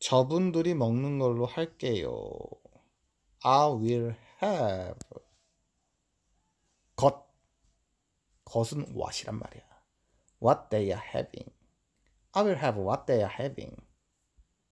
저분들이 먹는 걸로 할게요. I will have 것 것은 what이란 말이야. What they are having. I will have what they are having.